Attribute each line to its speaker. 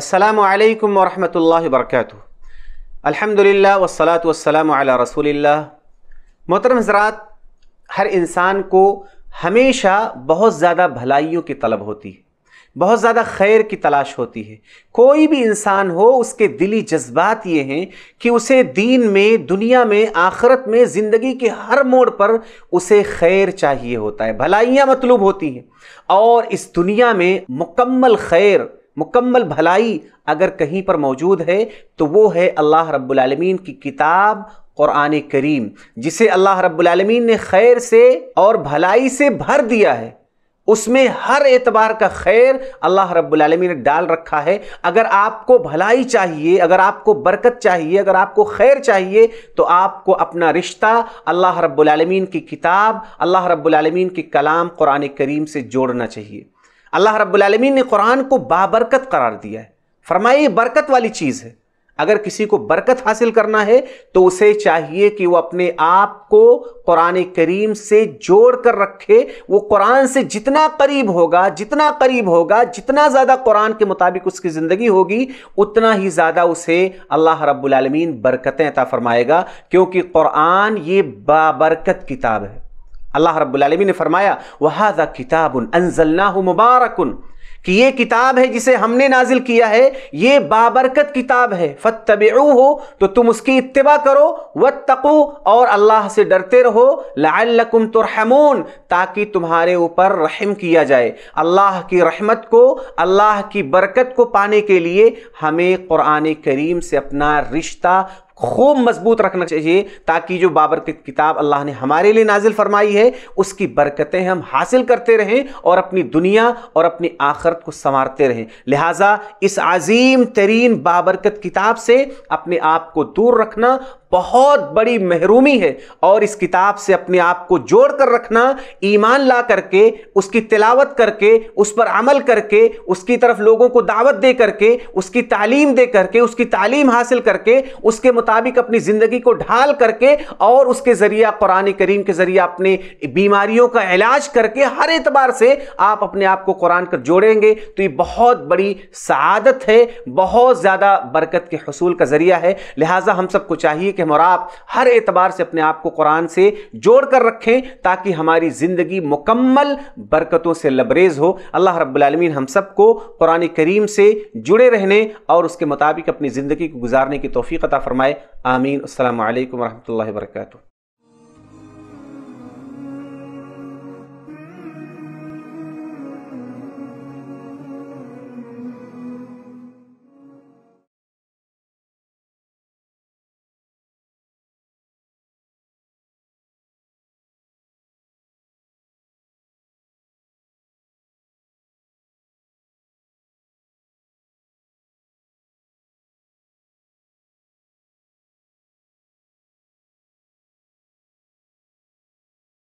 Speaker 1: अस्सलाम वालेकुम वरहमतुल्लाहि वबरकातुहू अल्हम्दुलिल्लाह वस्सलातु वस्सलाम अला रसूलिल्लाह मोहतरम हजरात हर इंसान को हमेशा बहुत ज़्यादा भलाइयों की तलब होती है बहुत ज़्यादा खैर की तलाश होती है कोई भी इंसान हो उसके दिली जज्बात ये हैं कि उसे दीन में दुनिया में आखरत में ज़िंदगी के हर मोड़ पर उसे खैर चाहिए होता है भलाइयाँ मतलूब होती हैं और इस दुनिया में मुकम्मल खैर मुकम्मल भलाई अगर कहीं पर मौजूद है तो वो है अल्लाह रब्बुलमीन की किताब क़ुरान करीम जिसे अल्लाह रब्बुलमीन ने खैर से और भलाई से भर दिया है उसमें हर एतबार का खैर अल्लाह रब्बुलमीन ने डाल रखा है अगर आपको भलाई चाहिए अगर आपको बरकत चाहिए अगर आपको खैर चाहिए तो आपको अपना रिश्ता अल्लाह रब्बुलमीन की किताब अल्लाह रब्बुलमीन के कलाम क़ुरान करीम से जोड़ना चाहिए अल्लाह रब्बुलमीन ने कुरान को बाबरकत करार दिया है फरमाए ये बरकत वाली चीज़ है अगर किसी को बरकत हासिल करना है तो उसे चाहिए कि वो अपने आप को कुरान करीम से जोड़ कर रखे वो कुरान से जितना करीब होगा जितना करीब होगा जितना ज़्यादा कुरान के मुताबिक उसकी ज़िंदगी होगी उतना ही ज़्यादा उसे अल्लाह रब्बुल रबालमीन बरकतें अता फरमाएगा क्योंकि कुरान ये बाबरकत किताब है अल्लाह रब्बुलमी ने फरमाया वहाजा किताब अनजल्ला मुबारक कि ये किताब है जिसे हमने नाजिल किया है ये बाबरकत किताब है फ़तब हो तो तुम उसकी इत्तबा करो व तको और अल्लाह से डरते रहो लाकुम तुरहमून ताकि तुम्हारे ऊपर रहम किया जाए अल्लाह की रहमत को अल्लाह की बरकत को पाने के लिए हमें क़ुरान करीम से अपना रिश्ता खूब मजबूत रखना चाहिए ताकि जो बाबर की किताब अल्लाह ने हमारे लिए नाजिल फरमाई है उसकी बरकतें हम हासिल करते रहें और अपनी दुनिया और अपनी आखरत को संवारते रहें लिहाजा इस अजीम तरीन बाबरकत किताब से अपने आप को दूर रखना बहुत बड़ी महरूमी है और इस किताब से अपने आप को जोड़ कर रखना ईमान ला करके उसकी तिलावत करके उस पर अमल करके उसकी तरफ लोगों को दावत दे करके उसकी तालीम दे करके उसकी तालीम हासिल करके उसके मुताबिक अपनी ज़िंदगी को ढाल करके और उसके ज़रिए कुरान करीम के ज़रिए अपने बीमारियों का इलाज करके हर एतबार से आप अपने आप को कुरान कर जोड़ेंगे तो ये बहुत बड़ी सदत है बहुत ज़्यादा बरकत के हसूल का ज़रिया है लिहाजा हम सबको चाहिए हम और आप हर एतबार से अपने आप को कुरान से जोड़ कर रखें ताकि हमारी ज़िंदगी मुकम्मल बरकतों से लबरेज हो अल्लाह रब्लमिन हम सबको कुरान करीम से जुड़े रहने और उसके मुताबिक अपनी ज़िंदगी को गुजारने की तोफ़ी अता फ़रमाए आमीन असल वरम्ह वर्का